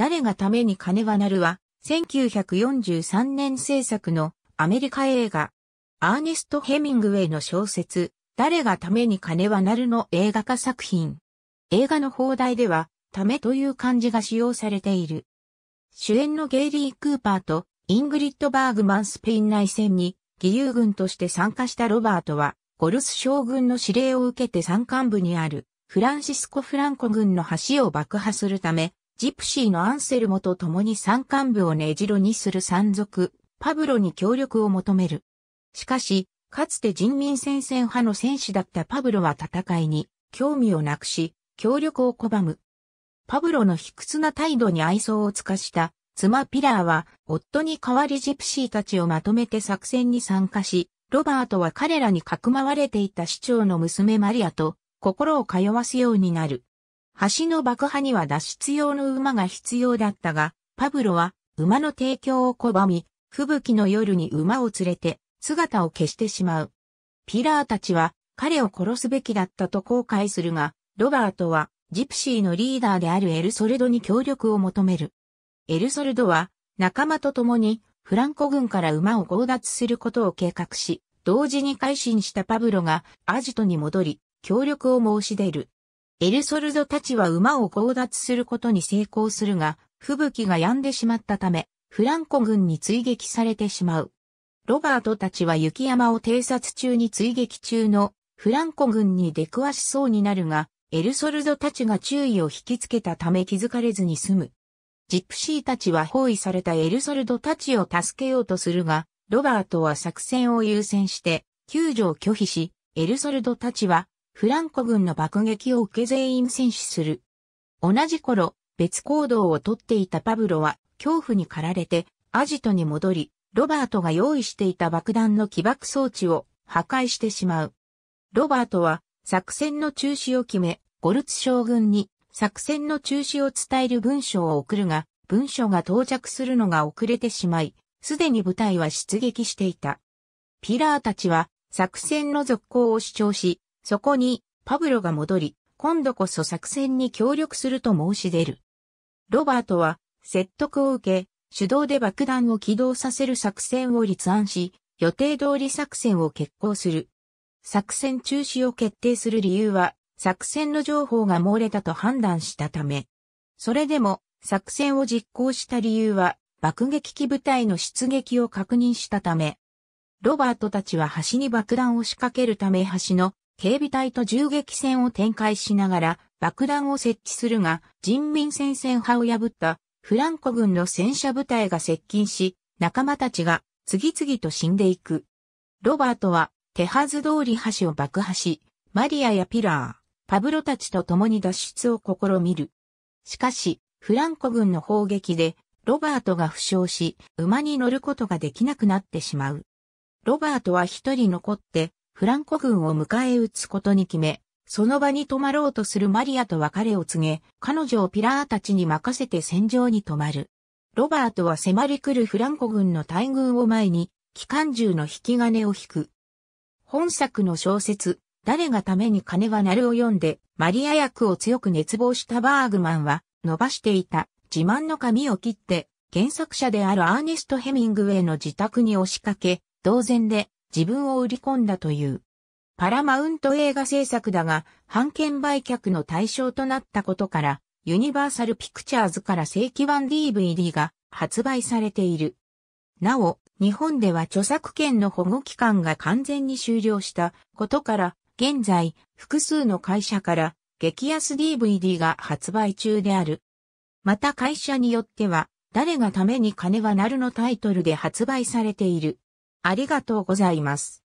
誰がために金はなるは、1943年制作のアメリカ映画、アーネスト・ヘミングウェイの小説、誰がために金はなるの映画化作品。映画の放題では、ためという漢字が使用されている。主演のゲイリー・クーパーとイングリッド・バーグマンスペイン内戦に義勇軍として参加したロバートは、ゴルス将軍の指令を受けて山間部にあるフランシスコ・フランコ軍の橋を爆破するため、ジプシーのアンセルモと共に山間部を根城にする山賊、パブロに協力を求める。しかし、かつて人民戦線派の戦士だったパブロは戦いに興味をなくし、協力を拒む。パブロの卑屈な態度に愛想を尽かした妻ピラーは夫に代わりジプシーたちをまとめて作戦に参加し、ロバートは彼らにかくまわれていた市長の娘マリアと心を通わすようになる。橋の爆破には脱出用の馬が必要だったが、パブロは馬の提供を拒み、吹雪の夜に馬を連れて姿を消してしまう。ピラーたちは彼を殺すべきだったと後悔するが、ロバートはジプシーのリーダーであるエルソルドに協力を求める。エルソルドは仲間と共にフランコ軍から馬を強奪することを計画し、同時に改心したパブロがアジトに戻り、協力を申し出る。エルソルドたちは馬を強奪することに成功するが、吹雪が止んでしまったため、フランコ軍に追撃されてしまう。ロバートたちは雪山を偵察中に追撃中のフランコ軍に出くわしそうになるが、エルソルドたちが注意を引きつけたため気づかれずに済む。ジプシーたちは包囲されたエルソルドたちを助けようとするが、ロバートは作戦を優先して、救助を拒否し、エルソルドたちはフランコ軍の爆撃を受け全員戦死する。同じ頃、別行動をとっていたパブロは恐怖に駆られてアジトに戻り、ロバートが用意していた爆弾の起爆装置を破壊してしまう。ロバートは作戦の中止を決め、ゴルツ将軍に作戦の中止を伝える文章を送るが、文書が到着するのが遅れてしまい、すでに部隊は出撃していた。ピラーたちは作戦の続行を主張し、そこに、パブロが戻り、今度こそ作戦に協力すると申し出る。ロバートは、説得を受け、手動で爆弾を起動させる作戦を立案し、予定通り作戦を決行する。作戦中止を決定する理由は、作戦の情報が漏れたと判断したため。それでも、作戦を実行した理由は、爆撃機部隊の出撃を確認したため。ロバートたちは橋に爆弾を仕掛けるため橋の警備隊と銃撃戦を展開しながら爆弾を設置するが、人民戦線派を破ったフランコ軍の戦車部隊が接近し、仲間たちが次々と死んでいく。ロバートは手はず通り橋を爆破し、マリアやピラー、パブロたちと共に脱出を試みる。しかし、フランコ軍の砲撃で、ロバートが負傷し、馬に乗ることができなくなってしまう。ロバートは一人残って、フランコ軍を迎え撃つことに決め、その場に泊まろうとするマリアと別れを告げ、彼女をピラーたちに任せて戦場に泊まる。ロバートは迫り来るフランコ軍の大軍を前に、機関銃の引き金を引く。本作の小説、誰がために金は鳴るを読んで、マリア役を強く熱望したバーグマンは、伸ばしていた自慢の髪を切って、原作者であるアーネスト・ヘミングウェイの自宅に押しかけ、同然で自分を売り込んだという。パラマウント映画制作だが、版権売却の対象となったことから、ユニバーサルピクチャーズから正規版 DVD が発売されている。なお、日本では著作権の保護期間が完全に終了したことから、現在、複数の会社から激安 DVD が発売中である。また会社によっては、誰がために金はなるのタイトルで発売されている。ありがとうございます。